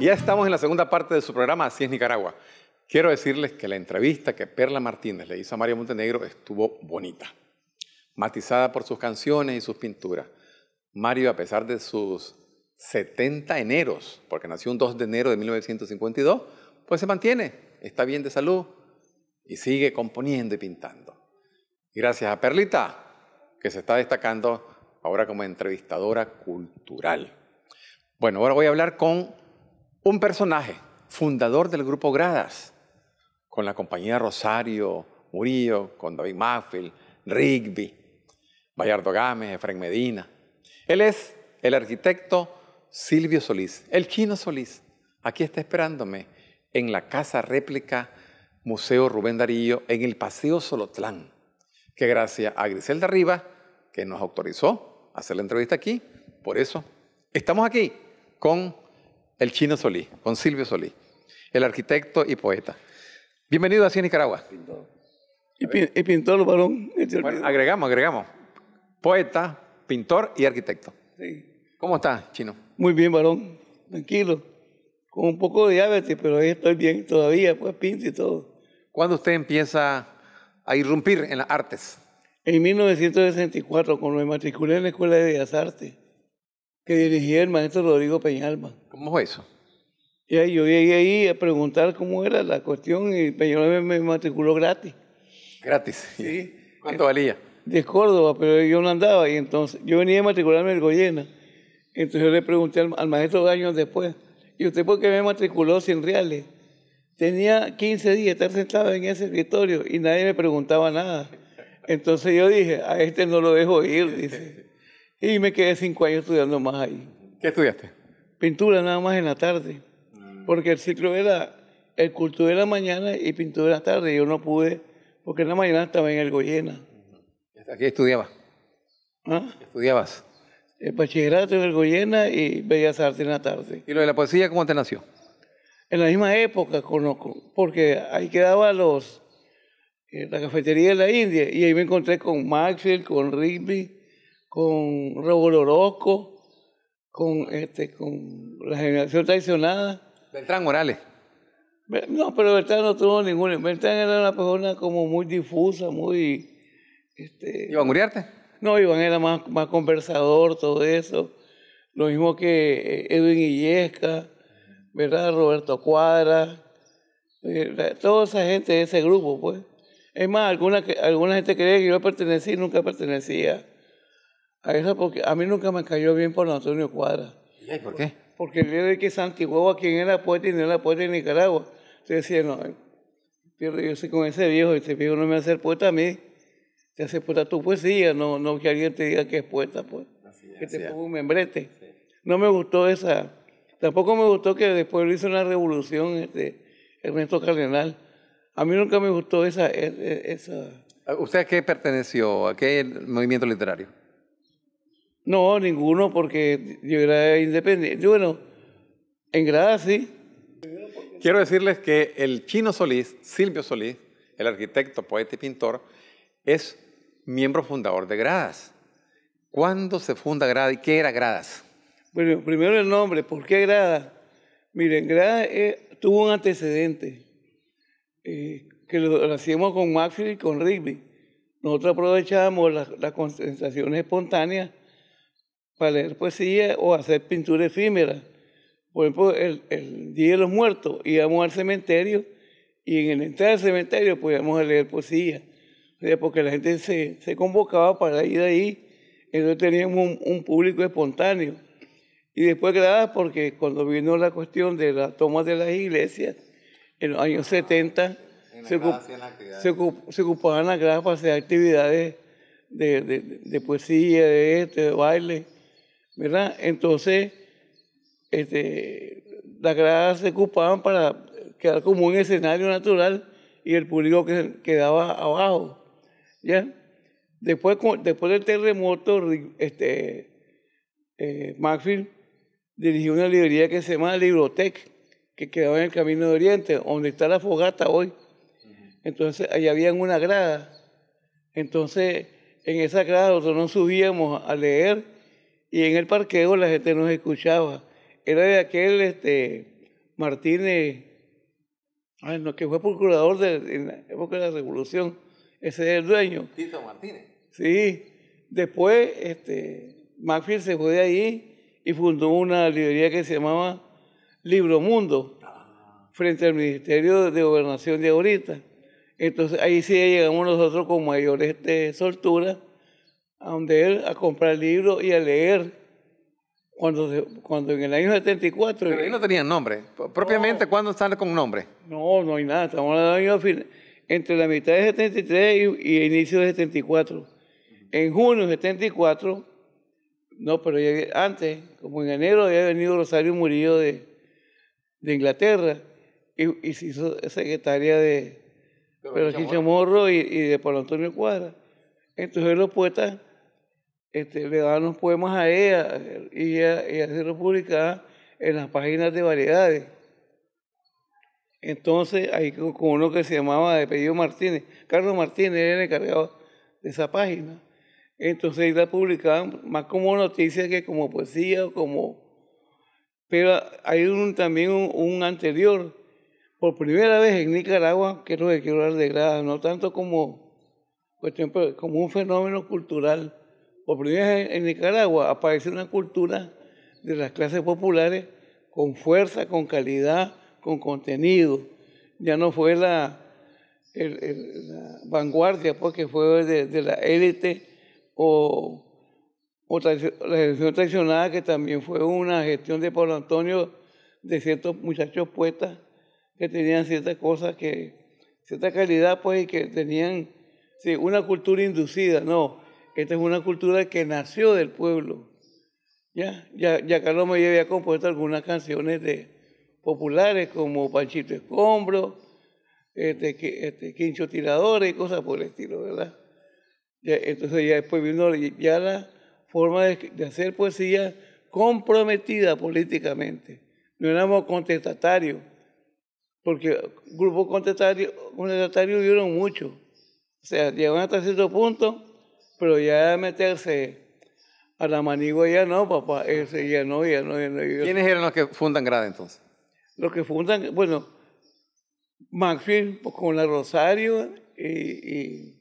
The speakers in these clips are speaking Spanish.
ya estamos en la segunda parte de su programa, Así es Nicaragua. Quiero decirles que la entrevista que Perla Martínez le hizo a Mario Montenegro estuvo bonita, matizada por sus canciones y sus pinturas. Mario, a pesar de sus 70 eneros, porque nació un 2 de enero de 1952, pues se mantiene, está bien de salud y sigue componiendo y pintando. Gracias a Perlita, que se está destacando ahora como entrevistadora cultural. Bueno, ahora voy a hablar con un personaje, fundador del grupo Gradas, con la compañía Rosario, Murillo, con David Maffield, Rigby, Bayardo Gámez, Efraín Medina. Él es el arquitecto Silvio Solís, el chino Solís. Aquí está esperándome en la casa réplica Museo Rubén Darío, en el Paseo Solotlán, que gracias a Griselda Riva, que nos autorizó a hacer la entrevista aquí, por eso estamos aquí con el chino Solí, con Silvio Solí, el arquitecto y poeta. Bienvenido a Nicaragua. Y, pintor, varón. Este agregamos, agregamos. Poeta, pintor y arquitecto. Sí. ¿Cómo está, chino? Muy bien, varón. Tranquilo. Con un poco de diabetes, pero ahí estoy bien todavía, pues pinto y todo. ¿Cuándo usted empieza a irrumpir en las artes? En 1964, cuando me matriculé en la Escuela de Bellas Artes que dirigía el maestro Rodrigo Peñalba. ¿Cómo fue eso? Y ahí, yo llegué ahí a preguntar cómo era la cuestión y Peñalba me matriculó gratis. ¿Gratis? Sí. ¿Cuánto valía? De Córdoba, pero yo no andaba y entonces yo venía a matricularme en Goyena. Entonces yo le pregunté al, maestro años después, ¿y usted por qué me matriculó sin reales? Tenía 15 días estar sentado en ese escritorio y nadie me preguntaba nada. Entonces yo dije, a este no lo dejo ir, dice. Y me quedé cinco años estudiando más ahí. ¿Qué estudiaste? Pintura nada más en la tarde, mm. porque el ciclo era el culto de la mañana y pintura de la tarde. Yo no pude, porque en la mañana estaba en el Goyena. ¿Aquí estudiabas? ¿Ah? ¿Estudiabas? El bachillerato en el Goyena y Bellas Artes en la tarde. ¿Y lo de la poesía cómo te nació? En la misma época, conozco, porque ahí quedaba los, eh, la cafetería de la India y ahí me encontré con Maxwell, con Rigby con Orozco, con, este, con la generación traicionada. Beltrán Morales. No, pero Beltrán no tuvo ninguna. Beltrán era una persona como muy difusa, muy... Este, ¿Iván Uriarte? No, Iván era más, más conversador, todo eso. Lo mismo que eh, Edwin Illesca, ¿verdad? Roberto Cuadra. Eh, toda esa gente de ese grupo, pues. Es más, alguna, alguna gente creía que yo pertenecía y nunca pertenecía a a mí nunca me cayó bien por Antonio Cuadra. ¿Y por qué? Porque él era el que ¿a quien era poeta y no era poeta en Nicaragua. Entonces decía, no, eh, yo soy con ese viejo, y ese viejo no me va a hacer poeta a mí, te hace poeta tu poesía, no, no que alguien te diga que es poeta, pues. que te ponga un membrete. No me gustó esa, tampoco me gustó que después lo hizo una revolución este, Ernesto Cardenal. A mí nunca me gustó esa, e, e, esa... ¿Usted a qué perteneció? ¿A qué movimiento literario? No, ninguno, porque yo era independiente. Bueno, en Gradas sí. Quiero decirles que el chino Solís, Silvio Solís, el arquitecto, poeta y pintor, es miembro fundador de Gradas. ¿Cuándo se funda Gradas y qué era Gradas? Bueno, primero el nombre, ¿por qué Gradas? Miren, Gradas eh, tuvo un antecedente eh, que lo, hacíamos con Maxfield y con Rigby. Nosotros aprovechábamos las, las concentraciones espontáneas para leer poesía o hacer pintura efímera. Por ejemplo, el, Día de los Muertos íbamos al cementerio y en el entrar al cementerio podíamos leer poesía. O porque la gente se, se, convocaba para ir ahí. Entonces teníamos un, público espontáneo. Y después gracias porque cuando vino la cuestión de la toma de las iglesias, en los años 70, se, ocupaban las gradas para hacer actividades de, de, de poesía, de, este, de baile. Entonces, este, las gradas se ocupaban para quedar como un escenario natural y el público quedaba abajo, ¿ya? Después, después del terremoto, este, eh, Maxfield dirigió una librería que se llama Librotec, que quedaba en el Camino de Oriente, donde está la fogata hoy. Entonces, ahí había una grada. Entonces, en esa grada nosotros nos subíamos a leer y en el parqueo la gente nos escuchaba. Era de aquel este, Martínez, que fue procurador de, en la época de la Revolución. Ese es el dueño. Tito Martínez. Sí. Después, este, Macfield se fue de ahí y fundó una librería que se llamaba Libro Mundo, ah. frente al Ministerio de Gobernación de ahorita. Entonces ahí sí llegamos nosotros con mayor este, soltura a él a comprar libros y a leer. Cuando, cuando en el año 74... Pero ahí no tenían nombre. Propiamente, ¿cuándo están con nombre? No, no hay nada. Estamos hablando de entre la mitad de 73 y, inicio de 74. En junio de 74, no, pero antes, como en enero, había venido Rosario Murillo de, de Inglaterra y, se hizo secretaria de, Pedro Pero Morro y, y de Pablo Antonio Cuadra. Entonces los poetas este, le daban los poemas a ella y ella, se los publicaba en las páginas de variedades. Entonces, ahí con uno que se llamaba de apellido Martínez, Carlos Martínez era el encargado de esa página. Entonces, ahí la más como noticias que como poesía como... Pero hay un, también un, anterior, por primera vez en Nicaragua, que es lo que quiero hablar de grado, no tanto como, como un fenómeno cultural, por primera vez en Nicaragua apareció una cultura de las clases populares con fuerza, con calidad, con contenido. Ya no fue la, la vanguardia, porque pues, fue de, la élite o, la gestión traicionada, que también fue una gestión de Pablo Antonio de ciertos muchachos poetas que tenían ciertas cosas que, cierta calidad, pues, y que tenían una cultura inducida, no. Esta es una cultura que nació del pueblo. Ya, ya, ya Carlos Mayer había compuesto algunas canciones de, populares como Panchito Escombro, este, este, Quincho Tiradores y cosas por el estilo, ¿verdad? Ya, entonces ya después vino ya la forma de, hacer poesía comprometida políticamente. No éramos contestatarios, porque grupos contestatarios, contestatarios mucho. O sea, llegaron hasta cierto punto pero ya meterse a la manigua ya no, papá, ese ya no, ya no, ya no. ¿Quiénes eran los que fundan grada entonces? Los que fundan, bueno, Maxfield pues, con la Rosario y, y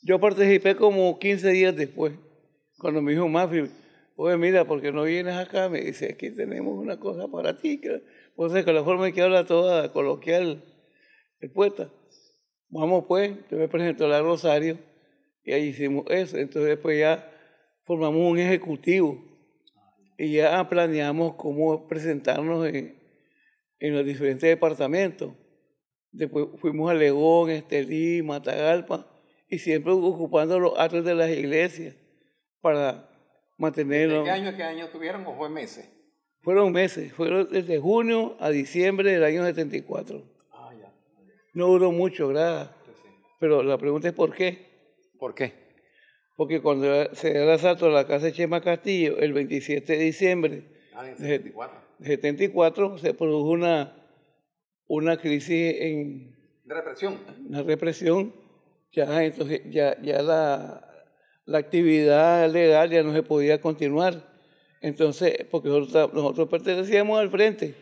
Yo participé como 15 días después, cuando me dijo Maxfield, oye, mira, ¿por qué no vienes acá? Me dice, aquí tenemos una cosa para ti. Entonces, pues, con la forma en que habla toda coloquial, expuesta. Vamos pues, yo me presento a la Rosario y ahí hicimos eso. Entonces después ya formamos un ejecutivo y ya planeamos cómo presentarnos en, los diferentes departamentos. Después fuimos a Legón, Estelí, Matagalpa y siempre ocupando los atos de las iglesias para mantenerlo. qué año, qué año tuvieron o fue meses? Fueron meses, fueron desde junio a diciembre del año 74. No duró mucho, ¿verdad? Pero la pregunta es ¿por qué? ¿Por qué? Porque cuando se da el asalto a la casa de Chema Castillo, el 27 de diciembre ah, de 74. se produjo una, una crisis en... De represión. Una represión. Ya, entonces, ya, ya la, la actividad legal ya no se podía continuar. Entonces, porque nosotros pertenecíamos al frente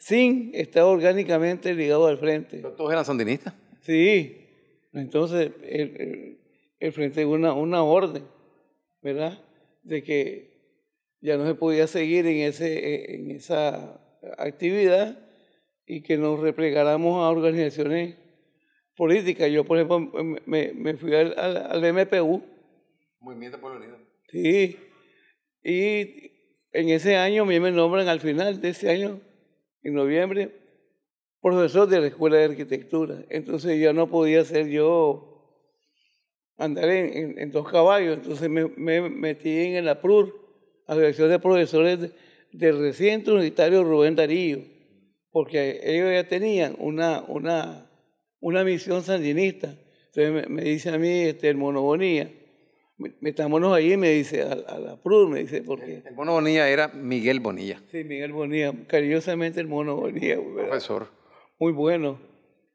sin estar orgánicamente ligado al frente. ¿Todos eran sandinistas? Sí. Entonces, el, frente una, una orden, ¿verdad? De que ya no se podía seguir en, ese, en esa actividad y que nos replegáramos a organizaciones políticas. Yo, por ejemplo, me, fui al, al, MPU. Movimiento Pueblo Unido. Sí. Y en ese año a mí me nombran al final de ese año en noviembre, profesor de la Escuela de Arquitectura. Entonces ya no podía ser yo andar en, en, dos caballos. Entonces me, metí en la PRUR, Asociación de Profesores del reciente unitario Rubén Darío, porque ellos ya tenían una, una, una misión sandinista. Entonces me, dice a mí, este, el metámonos ahí, me dice, a, la Prud, me dice, porque... El mono Bonilla era Miguel Bonilla. Sí, Miguel Bonilla, cariñosamente el mono Bonilla. Profesor. Muy bueno,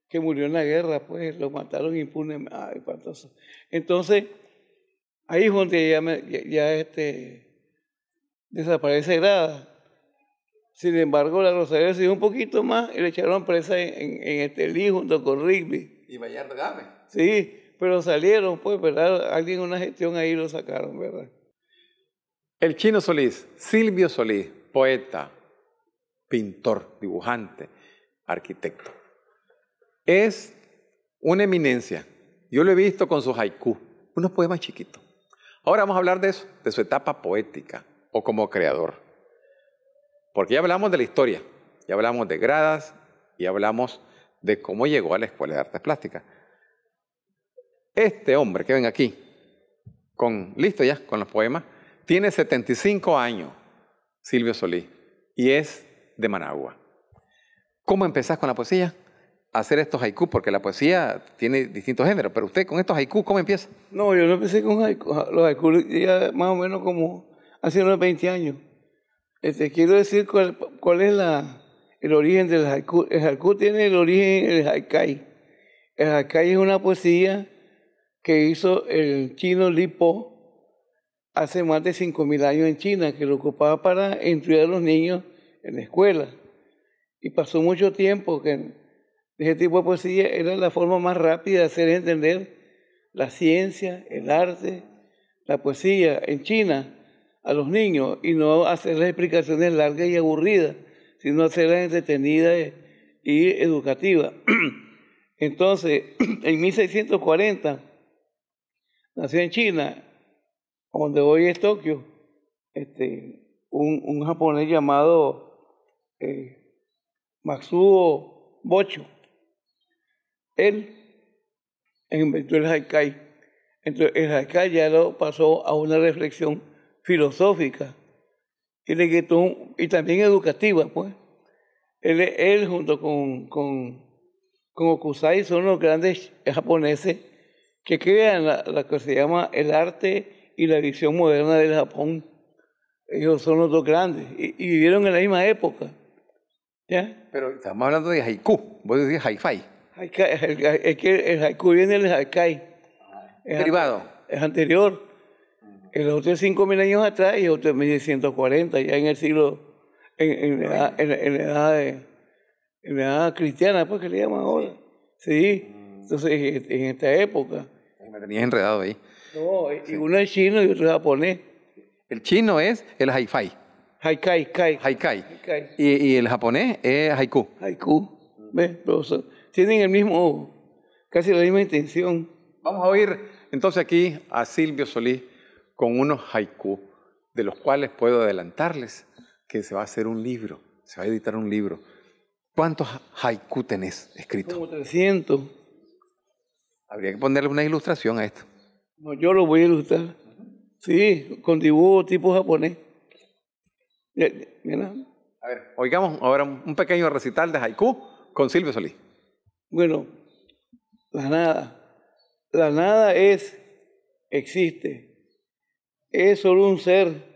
que murió en la guerra, pues lo mataron impunemente. Ay, espantoso. Entonces, ahí es donde ya, ya, este, desaparece Grada. Sin embargo, la Rosario siguió un poquito más y le echaron presa en, en, este junto con Rigby. Y Bayardo Gámez. Sí, pero salieron, pues, ¿verdad? Alguien una gestión ahí lo sacaron, ¿verdad? El chino Solís, Silvio Solís, poeta, pintor, dibujante, arquitecto. Es una eminencia. Yo lo he visto con sus haiku, unos poemas chiquitos. Ahora vamos a hablar de eso, de su etapa poética o como creador. Porque ya hablamos de la historia, ya hablamos de gradas y hablamos de cómo llegó a la Escuela de Artes Plásticas. Este hombre que ven aquí, con, listo ya con los poemas, tiene 75 años, Silvio Solís, y es de Managua. ¿Cómo empezás con la poesía? Hacer estos haikus, porque la poesía tiene distintos géneros, pero usted con estos haikus, ¿cómo empieza? No, yo no empecé con haikus, los haikus ya más o menos como hace unos 20 años. Este, quiero decir cuál, cuál es la, el origen del haiku. El haiku tiene el origen el haikai. El haikai es una poesía que hizo el chino Li Po hace más de 5.000 años en China, que lo ocupaba para instruir a los niños en la escuela. Y pasó mucho tiempo que ese tipo de poesía era la forma más rápida de hacer entender la ciencia, el arte, la poesía en China a los niños y no hacer las explicaciones largas y aburridas, sino hacerlas entretenidas y educativas. Entonces, en 1640, Nació en China, donde hoy es Tokio, este, un, un japonés llamado eh, Matsuo Bocho. Él inventó el haikai. Entonces el haikai ya lo pasó a una reflexión filosófica y, y también educativa, pues. Él, él junto con, con, con Okusai son los grandes japoneses que crean la, la, que se llama el arte y la visión moderna del Japón. Ellos son los dos grandes y, vivieron en la misma época. ¿Ya? Pero estamos hablando de haiku, vos decir hi-fi. Es que el haiku viene del haikai. Ah, es Derivado. Es anterior. El otro es 5.000 años atrás y el otro es 1140, ya en el siglo, en, la, edad en la edad cristiana, pues que le llaman ahora. Sí, mm. entonces en esta época me tenías enredado ahí. No, y uno es chino y otro es japonés. El chino es el hi Haikai, kai. Haikai. Haikai. Y, el japonés es haiku. Haiku. ¿Ves, Tienen el mismo, casi la misma intención. Vamos a oír entonces aquí a Silvio Solís con unos haiku, de los cuales puedo adelantarles que se va a hacer un libro, se va a editar un libro. ¿Cuántos haiku tenés escrito? Como 300. Habría que ponerle una ilustración a esto. No, yo lo voy a ilustrar. Sí, con dibujo tipo japonés. Mira. A ver, oigamos ahora un pequeño recital de haiku con Silvio Solís. Bueno, la nada. La nada es, existe. Es solo un ser.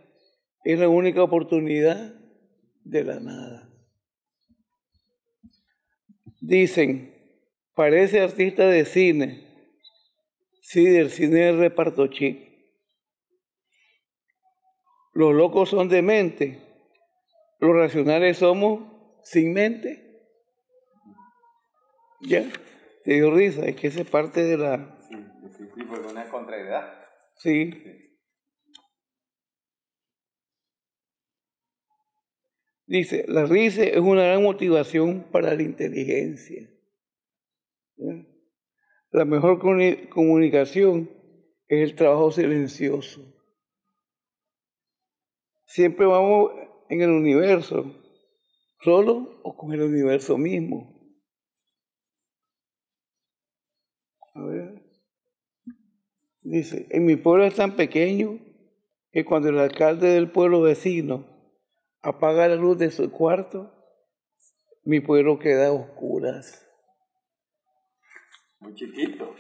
Es la única oportunidad de la nada. Dicen, Parece artista de cine. Sí, del cine de reparto chico. Los locos son de mente. Los racionales somos sin mente. Ya, te dio risa, es que esa es parte de la. Sí, sí, sí, una contrariedad. sí. Dice, la risa es una gran motivación para la inteligencia. ¿Eh? La mejor comunicación es el trabajo silencioso. Siempre vamos en el universo, solo o con el universo mismo. A ver. Dice, en mi pueblo es tan pequeño que cuando el alcalde del pueblo vecino apaga la luz de su cuarto, mi pueblo queda a oscuras. Muy chiquito.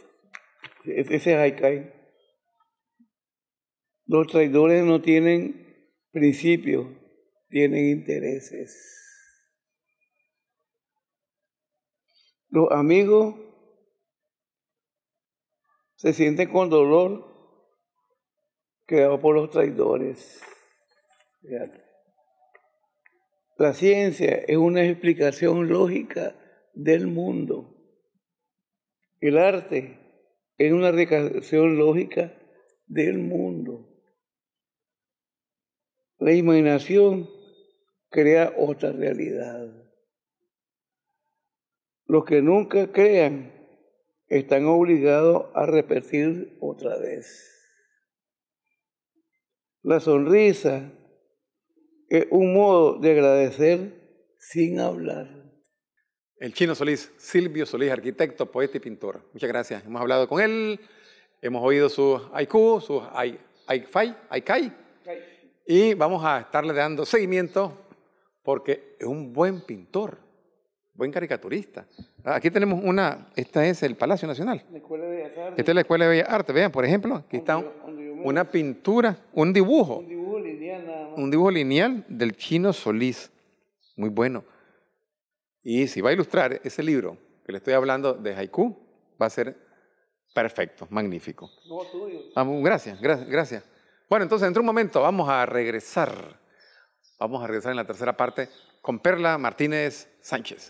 Ese es Haikai. Los traidores no tienen principios, tienen intereses. Los amigos se sienten con dolor creado por los traidores. La ciencia es una explicación lógica del mundo. El arte es una recreación lógica del mundo. La imaginación crea otra realidad. Los que nunca crean están obligados a repetir otra vez. La sonrisa es un modo de agradecer sin hablar el chino Solís, Silvio Solís, arquitecto, poeta y pintor. Muchas gracias. Hemos hablado con él, hemos oído sus haiku, sus haikai, haikai, y vamos a estarle dando seguimiento porque es un buen pintor, buen caricaturista. Ah, aquí tenemos una, esta es el Palacio Nacional. La Escuela de Esta es la Escuela de Bellas Artes. Vean, por ejemplo, aquí está una pintura, un dibujo. Un dibujo lineal Un dibujo lineal del chino Solís. Muy bueno. Y si va a ilustrar ese libro que le estoy hablando de haiku, va a ser perfecto, magnífico. Ah, gracias, gracias, gracias. Bueno, entonces, dentro de un momento vamos a regresar. Vamos a regresar en la tercera parte con Perla Martínez Sánchez.